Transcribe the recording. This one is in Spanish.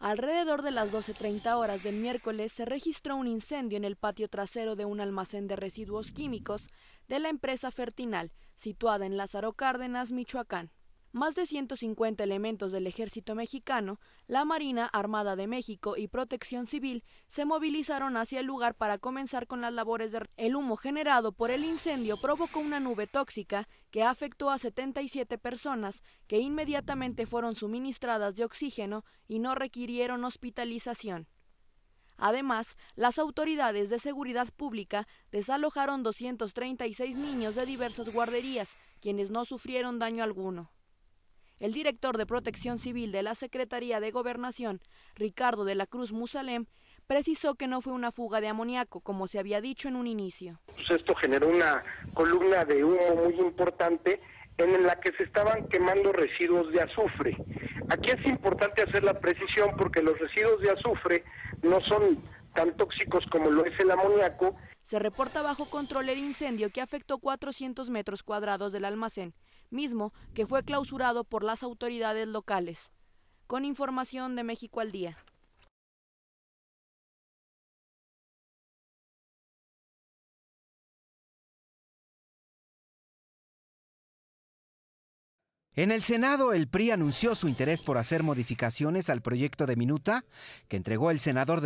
Alrededor de las 12.30 horas del miércoles se registró un incendio en el patio trasero de un almacén de residuos químicos de la empresa Fertinal, situada en Lázaro Cárdenas, Michoacán más de 150 elementos del ejército mexicano, la Marina Armada de México y Protección Civil se movilizaron hacia el lugar para comenzar con las labores de... El humo generado por el incendio provocó una nube tóxica que afectó a 77 personas que inmediatamente fueron suministradas de oxígeno y no requirieron hospitalización. Además, las autoridades de seguridad pública desalojaron 236 niños de diversas guarderías, quienes no sufrieron daño alguno. El director de Protección Civil de la Secretaría de Gobernación, Ricardo de la Cruz Musalem, precisó que no fue una fuga de amoníaco, como se había dicho en un inicio. Pues esto generó una columna de humo muy importante en la que se estaban quemando residuos de azufre. Aquí es importante hacer la precisión porque los residuos de azufre no son tan tóxicos como lo es el amoníaco. Se reporta bajo control el incendio que afectó 400 metros cuadrados del almacén, mismo que fue clausurado por las autoridades locales. Con información de México al día. En el Senado, el PRI anunció su interés por hacer modificaciones al proyecto de minuta que entregó el senador de